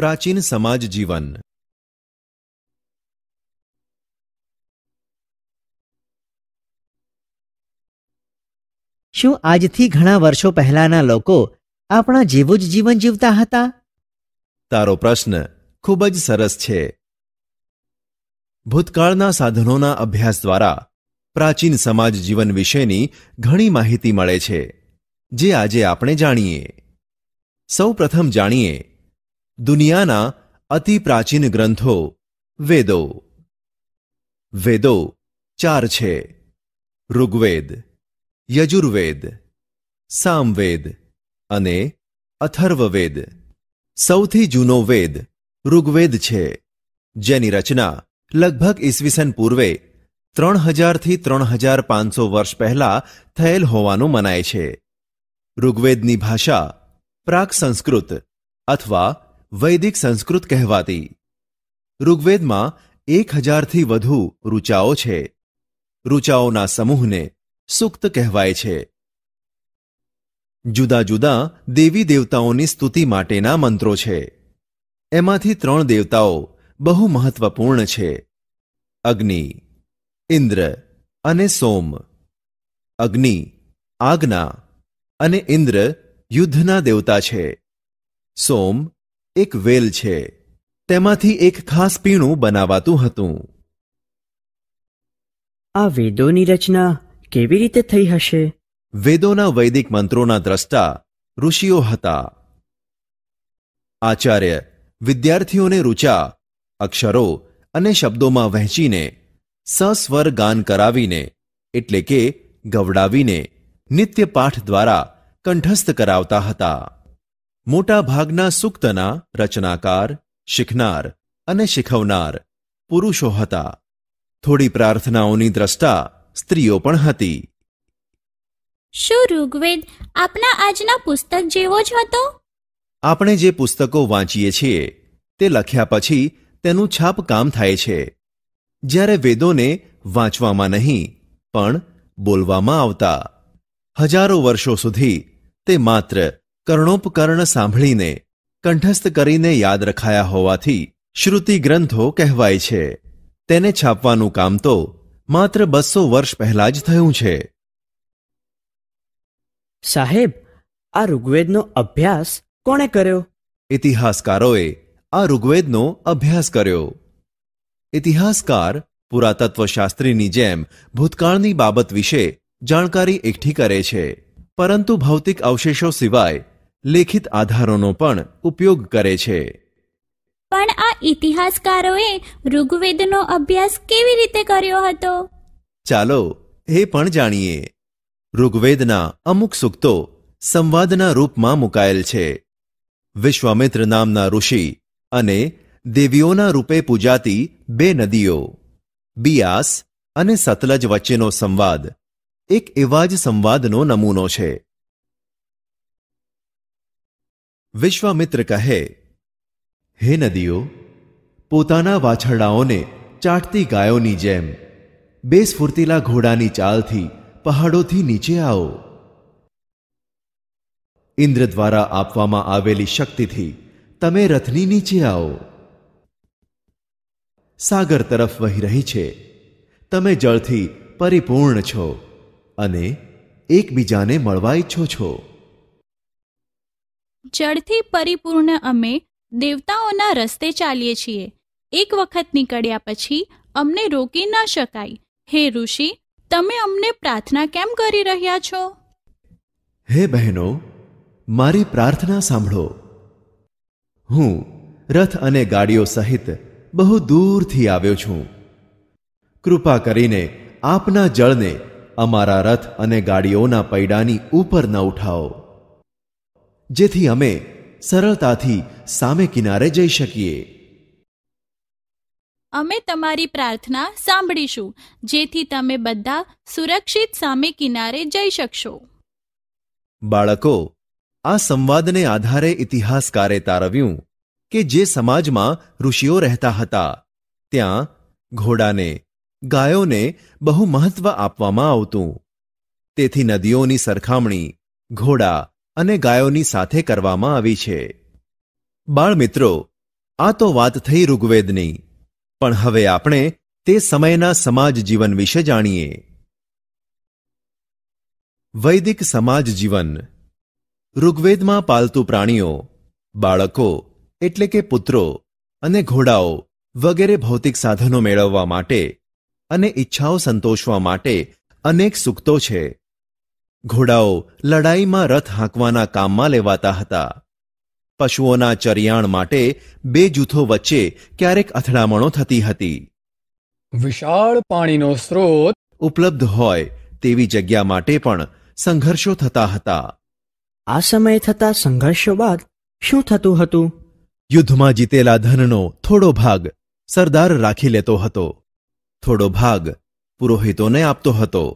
પ્રાચીન સમાજ જીવન શું આજથી ઘણા વર્ષો પહેલાના લોકો આપણા જેવું જ જીવન જીવતા હતા તારો પ્રશ્ન ખૂબ જ સરસ છે ભૂતકાળના સાધનોના અભ્યાસ દ્વારા પ્રાચીન સમાજ જીવન વિશેની ઘણી માહિતી મળે છે જે આજે આપણે જાણીએ સૌ પ્રથમ જાણીએ દુનિયાના અતિ પ્રાચીન ગ્રંથો વેદો વેદો ચાર છે ઋગ્વેદ યજુર્વેદ સામવેદ અને અથર્વવેદ સૌથી જૂનો વેદ ઋગ્વેદ છે જેની રચના લગભગ ઈસવીસન પૂર્વે ત્રણ હજારથી ત્રણ હજાર પાંચસો વર્ષ પહેલા થયેલ હોવાનું મનાય છે ઋગ્વેદની ભાષા પ્રાક સંસ્કૃત અથવા વૈદિક સંસ્કૃત કહેવાતી ઋગ્વેદમાં એક હજારથી વધુ ઋચાઓ છે ઋચાઓના સમૂહને સુક્ત કહેવાય છે જુદા જુદા દેવી દેવતાઓની સ્તુતિ માટેના મંત્રો છે એમાંથી ત્રણ દેવતાઓ બહુ મહત્વપૂર્ણ છે અગ્નિ ઇન્દ્ર અને સોમ અગ્નિ આજ્ઞા અને ઇન્દ્ર યુદ્ધના દેવતા છે સોમ એક વેલ છે તેમાંથી એક ખાસ પીણું બનાવાતું હતું આ વેદોની રચના કેવી રીતે થઈ હશે વેદોના વૈદિક મંત્રોના દ્રષ્ટા ઋષિઓ હતા આચાર્ય વિદ્યાર્થીઓને ઋચા અક્ષરો અને શબ્દોમાં વહેંચીને સસ્વર ગાન કરાવીને એટલે કે ગવડાવીને નિત્ય પાઠ દ્વારા કંઠસ્થ કરાવતા હતા મોટાભાગના સૂક્તના રચનાકાર શીખનાર અને શીખવનાર પુરુષો હતા થોડી પ્રાર્થનાઓની દ્રષ્ટા સ્ત્રીઓ પણ હતી શું ઋગ્વેદ આપના આજના પુસ્તક જેવો જ હતો આપણે જે પુસ્તકો વાંચીએ છીએ તે લખ્યા પછી તેનું છાપકામ થાય છે જ્યારે વેદોને વાંચવામાં નહીં પણ બોલવામાં આવતા હજારો વર્ષો સુધી તે માત્ર કર્ણોપકર્ણ સાંભળીને કંઠસ્થ કરીને યાદ રખાયા હોવાથી શ્રુતિ ગ્રંથો કહેવાય છે તેને છાપવાનું કામ તો માત્ર બસો વર્ષ પહેલા જ થયું છે સાહેબ આ ઋગ્વેદનો અભ્યાસ કોણે કર્યો ઇતિહાસકારોએ આ ઋગ્વેદનો અભ્યાસ કર્યો ઇતિહાસકાર પુરાતત્વશાસ્ત્રીની જેમ ભૂતકાળની બાબત વિશે જાણકારી એકઠી કરે છે પરંતુ ભૌતિક અવશેષો સિવાય લેખિત આધારોનો પણ ઉપયોગ કરે છે પણ આ ઇતિહાસકારોએ ઋગ્વેદનો અભ્યાસ કેવી રીતે કર્યો હતો ચાલો એ પણ જાણીએ ઋગ્વેદના અમુક સૂક્તો સંવાદના રૂપમાં મુકાયેલ છે વિશ્વામિત્ર નામના ઋષિ અને દેવીઓના રૂપે પૂજાતી બે નદીઓ બિયાસ અને સતલજ વચ્ચેનો સંવાદ એક એવા જ સંવાદનો નમૂનો છે વિશ્વામિત્ર કહે હે નદીઓ પોતાના વાછરડાઓને ચાટતી ગાયોની જેમ બે સ્ફૂર્તિલા ઘોડાની ચાલથી પહાડોથી નીચે આવો ઇન્દ્ર દ્વારા આપવામાં આવેલી શક્તિથી તમે રથની નીચે આવો સાગર તરફ વહી રહી છે તમે જળથી પરિપૂર્ણ છો અને એકબીજાને મળવા ઈચ્છો છો જળથી પરિપૂર્ણ અમે દેવતાઓના રસ્તે ચાલીએ છીએ એક વખત નીકળ્યા પછી અમને રોકી ન શકાય હે ઋષિ તમે અમને પ્રાર્થના કેમ કરી રહ્યા છો હે બહેનો મારી પ્રાર્થના સાંભળો હું રથ અને ગાડીઓ સહિત બહુ દૂરથી આવ્યો છું કૃપા કરીને આપના જળને અમારા રથ અને ગાડીઓના પૈડાની ઉપર ન ઉઠાવો જેથી અમે સરળતાથી સામે કિનારે જઈ શકીએ અમે તમારી પ્રાર્થના સાંભળીશું જેથી તમે બધા સુરક્ષિત સામે કિનારે જઈ શકશો બાળકો આ સંવાદને આધારે ઇતિહાસકારે તારવ્યું કે જે સમાજમાં ઋષિઓ રહેતા હતા ત્યાં ઘોડાને ગાયોને બહુ મહત્વ આપવામાં આવતું તેથી નદીઓની સરખામણી ઘોડા અને ગાયોની સાથે કરવામાં આવી છે બાળ મિત્રો આ તો વાત થઈ ઋગ્વેદની પણ હવે આપણે તે સમયના સમાજ જીવન વિશે જાણીએ વૈદિક સમાજ જીવન ઋગ્વેદમાં પાલતુ પ્રાણીઓ બાળકો એટલે કે પુત્રો અને ઘોડાઓ વગેરે ભૌતિક સાધનો મેળવવા માટે અને ઈચ્છાઓ સંતોષવા માટે અનેક સુક્તો છે ઘોડાઓ લડાઈમાં રથ હાંકવાના કામમાં લેવાતા હતા પશુઓના ચરિયાણ માટે બે જૂથો વચ્ચે ક્યારેક અથડામણો થતી હતી વિશાળ પાણીનો સ્રોત ઉપલબ્ધ હોય તેવી જગ્યા માટે પણ સંઘર્ષો થતા હતા આ સમયે થતા સંઘર્ષો બાદ શું થતું હતું યુદ્ધમાં જીતેલા ધનનો થોડો ભાગ સરદાર રાખી લેતો હતો થોડો ભાગ પુરોહિતોને આપતો હતો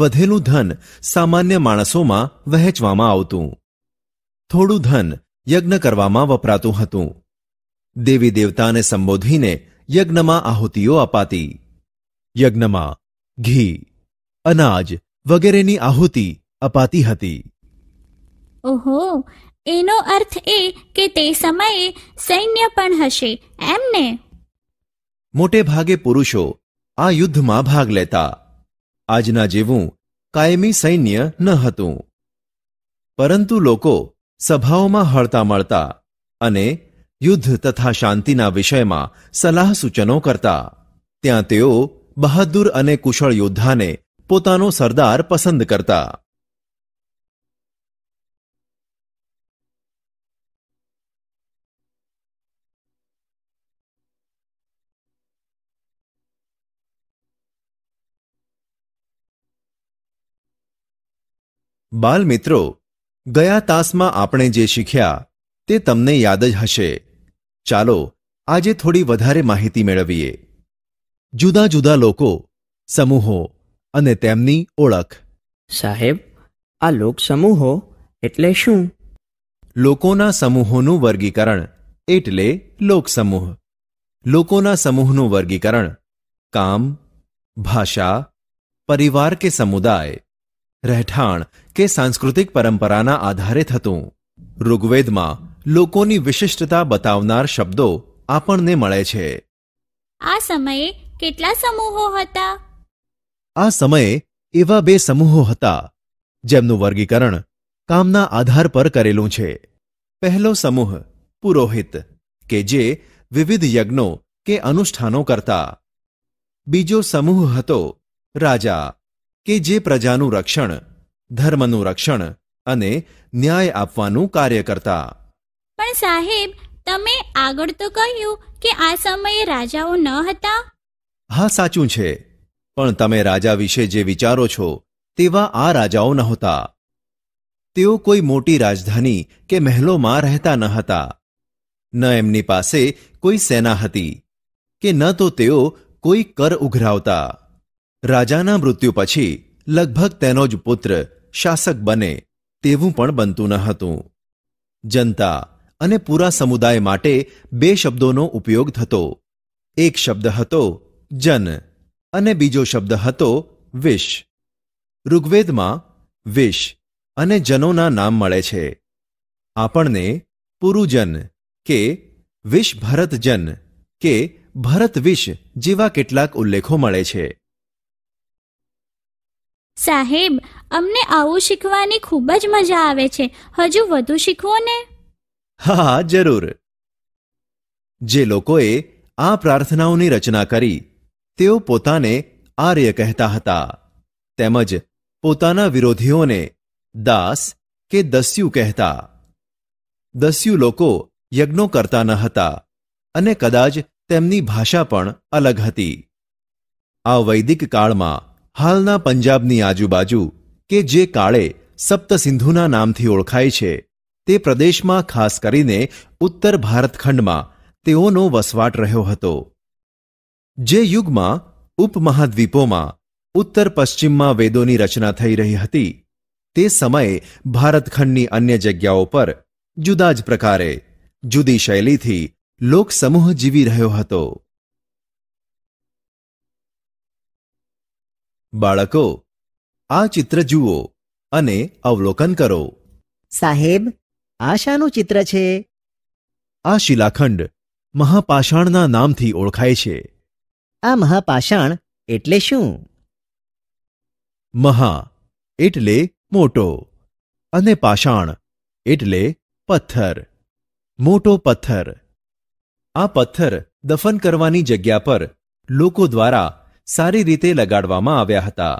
વધેલું ધન સામાન્ય માણસોમાં વહેંચવામાં આવતું થોડું ધન યજ્ઞ કરવામાં વપરાતું હતું દેવી દેવતાને સંબોધીને યજ્ઞમાં આહુતિઓ અપાતી યજ્ઞમાં ઘી અનાજ વગેરેની આહુતિ અપાતી હતી ઓહો એનો અર્થ એ કે તે સમયે સૈન્ય પણ હશે એમને મોટે ભાગે પુરુષો આ યુદ્ધમાં ભાગ લેતા આજના જેવું કાયમી સૈન્ય ન હતું પરંતુ લોકો સભાઓમાં હળતા મળતા અને યુદ્ધ તથા શાંતિના વિષયમાં સલાહ સૂચનો કરતા ત્યાં તેઓ બહાદુર અને કુશળ યોદ્ધાને પોતાનો સરદાર પસંદ કરતા બાલમિત્રો ગયા તાસમાં આપણે જે શીખ્યા તે તમને યાદ જ હશે ચાલો આજે થોડી વધારે માહિતી મેળવીએ જુદા જુદા લોકો સમૂહો અને તેમની ઓળખ સાહેબ આ લોક સમૂહો એટલે શું લોકોના સમૂહોનું વર્ગીકરણ એટલે લોકસમૂહ લોકોના સમૂહનું વર્ગીકરણ કામ ભાષા પરિવાર કે સમુદાય રહેઠાણ કે સાંસ્કૃતિક પરંપરાના આધારે થતું ઋગ્વેદમાં લોકોની વિશિષ્ટતા બતાવનાર શબ્દો આપણને મળે છે આ સમયે કેટલા સમૂહો હતા આ સમયે એવા બે સમૂહો હતા જેમનું વર્ગીકરણ કામના આધાર પર કરેલું છે પહેલો સમૂહ પુરોહિત કે જે વિવિધ યજ્ઞો કે અનુષ્ઠાનો કરતા બીજો સમૂહ હતો રાજા કે જે પ્રજાનું રક્ષણ ધર્મનું રક્ષણ અને ન્યાય આપવાનું કાર્ય કરતા પણ સાહેબ તમે આગળ તો કહ્યું કે આ સમયે રાજાઓ ન હતા હા સાચું છે પણ તમે રાજા વિશે જે વિચારો છો તેવા આ રાજાઓ નહોતા તેઓ કોઈ મોટી રાજધાની કે મહેલોમાં રહેતા ન હતા ન એમની પાસે કોઈ સેના હતી કે ન તો તેઓ કોઈ કર ઉઘરાવતા રાજાના મૃત્યુ પછી લગભગ તેનો જ પુત્ર શાસક બને તેવું પણ બનતું ન હતું જનતા અને પૂરા સમુદાય માટે બે શબ્દોનો ઉપયોગ થતો એક શબ્દ હતો જન અને બીજો શબ્દ હતો વિષ ઋગ્વેદમાં વિષ અને જનોના નામ મળે છે આપણને પુરુજન કે વિષ ભરતજન કે ભરત વિષ જેવા કેટલાક ઉલ્લેખો મળે છે સાહેબ અમને આવું શીખવાની ખૂબ જ મજા આવે છે હજુ વધુ શીખવો ને હા જરૂર જે લોકોએ આ પ્રાર્થનાઓની રચના કરી તેઓ પોતાને આર્ય કહેતા હતા તેમજ પોતાના વિરોધીઓને દાસ કે દસ્યુ કહેતા દસ્યુ લોકો યજ્ઞો કરતા ન હતા અને કદાચ તેમની ભાષા પણ અલગ હતી આ વૈદિક કાળમાં હાલના પંજાબની આજુબાજુ કે જે કાળે સપ્તસિંધુના નામથી ઓળખાય છે તે પ્રદેશમાં ખાસ કરીને ઉત્તર ભારતખંડમાં તેઓનો વસવાટ રહ્યો હતો જે યુગમાં ઉપમહાદ્વીપોમાં ઉત્તર પશ્ચિમમાં વેદોની રચના થઈ રહી હતી તે સમયે ભારતખંડની અન્ય જગ્યાઓ પર જુદા જ પ્રકારે જુદી શૈલીથી લોકસમૂહ જીવી રહ્યો હતો બાળકો આ ચિત્ર જુઓ અને અવલોકન કરો સાહેબ આ શાનું ચિત્ર છે આ શિલાખંડ મહાપાષાણના નામથી ઓળખાય છે આ મહાપાષાણ એટલે શું મહા એટલે મોટો અને પાષાણ એટલે પથ્થર મોટો પથ્થર આ પથ્થર દફન કરવાની જગ્યા પર લોકો દ્વારા સારી રીતે લગાડવામાં આવ્યા હતા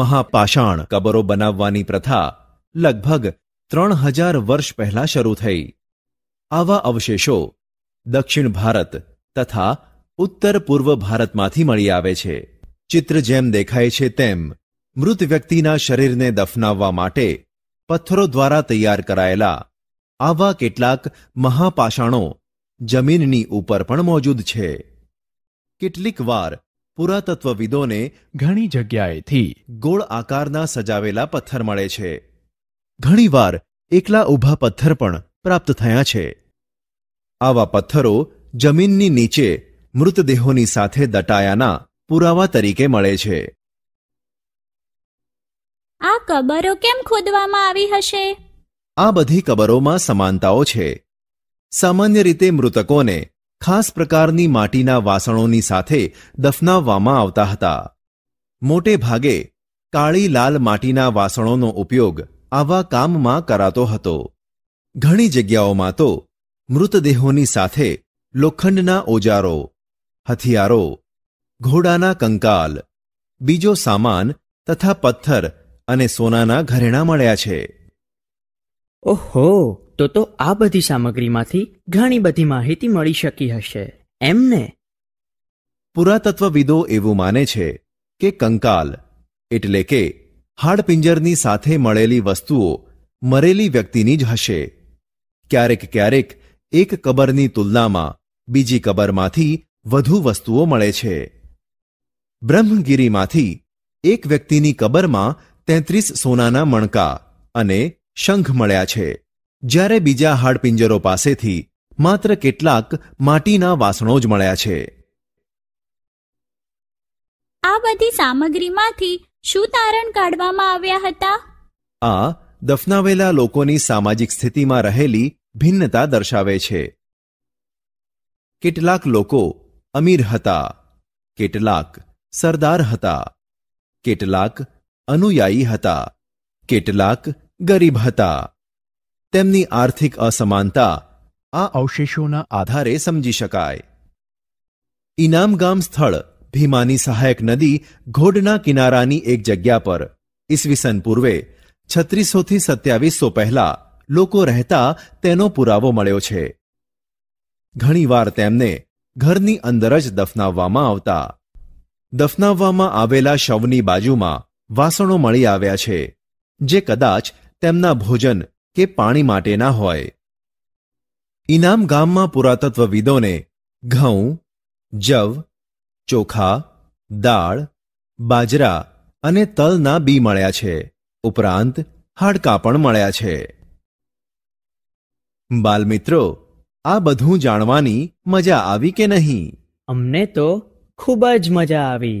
મહાપાષાણ કબરો બનાવવાની પ્રથા લગભગ ત્રણ હજાર વર્ષ પહેલા શરૂ થઈ આવા અવશેષો દક્ષિણ ભારત તથા ઉત્તર પૂર્વ ભારતમાંથી મળી આવે છે ચિત્ર જેમ દેખાય છે તેમ મૃત વ્યક્તિના શરીરને દફનાવવા માટે પથ્થરો દ્વારા તૈયાર કરાયેલા આવા કેટલાક મહાપાષાણો જમીનની ઉપર પણ મોજૂદ છે કેટલીક વાર પુરાતત્વવિદોને ઘણી જગ્યાએથી ગોળ આકારના સજાવેલા પથ્થર મળે છે ઘણીવાર એકલા ઊભા પથ્થર પણ પ્રાપ્ત થયા છે આવા પથ્થરો જમીનની નીચે મૃતદેહોની સાથે દટાયાના પુરાવા તરીકે મળે છે આ કબરો કેમ ખોદવામાં આવી હશે આ બધી કબરોમાં સમાનતાઓ છે સામાન્ય રીતે મૃતકોને ખાસ પ્રકારની માટીના વાસણોની સાથે દફનાવવામાં આવતા હતા મોટે ભાગે કાળી લાલ માટીના વાસણોનો ઉપયોગ આવા કામમાં કરાતો હતો ઘણી જગ્યાઓમાં તો મૃતદેહોની સાથે લોખંડના ઓજારો હથિયારો ઘોડાના કંકાલ બીજો સામાન તથા પથ્થર અને સોનાના ઘરેણાં મળ્યા છે ઓહો તો તો આ બધી સામગ્રીમાંથી ઘણી બધી માહિતી મળી શકી હશે એમને પુરાતત્વવિદો એવું માને છે કે કંકાલ એટલે કે હાડપિંજરની સાથે મળેલી વસ્તુઓ મરેલી વ્યક્તિની જ હશે ક્યારેક ક્યારેક એક કબરની તુલનામાં બીજી કબરમાંથી વધુ વસ્તુઓ મળે છે બ્રહ્મગીરીમાંથી એક વ્યક્તિની કબરમાં તેત્રીસ સોનાના મણકા અને શંખ મળ્યા છે જ્યારે બીજા હાડપિંજરો પાસેથી માત્ર કેટલાક માટીના વાસણો જ મળ્યા છે આ બધી સામગ્રીમાંથી શું તારણ કાઢવામાં આવ્યા હતા આ દફનાવેલા લોકોની સામાજિક સ્થિતિમાં રહેલી ભિન્નતા દર્શાવે છે કેટલાક લોકો અમીર હતા કેટલાક સરદાર હતા કેટલાક અનુયાયી હતા કેટલાક ગરીબ હતા તેમની આર્થિક અસમાનતા આ અવશેષોના આધારે સમજી શકાય ઇનામગામ સ્થળ ભીમાની સહાયક નદી ઘોડના કિનારાની એક જગ્યા પર ઈસવીસન પૂર્વે છત્રીસોથી સત્યાવીસો પહેલા લોકો રહેતા તેનો પુરાવો મળ્યો છે ઘણીવાર તેમને ઘરની અંદર જ દફનાવવામાં આવતા દફનાવવામાં આવેલા શવની બાજુમાં વાસણો મળી આવ્યા છે જે કદાચ તેમના ભોજન કે પાણી માટેના હોય ઇનામ ગામમાં પુરાતત્વવિદોને ઘઉં જવ ચોખા દાળ બાજરા અને તલના બી મળ્યા છે ઉપરાંત હાડકાં પણ મળ્યા છે બાલમિત્રો આ બધું જાણવાની મજા આવી કે નહીં અમને તો ખૂબ જ મજા આવી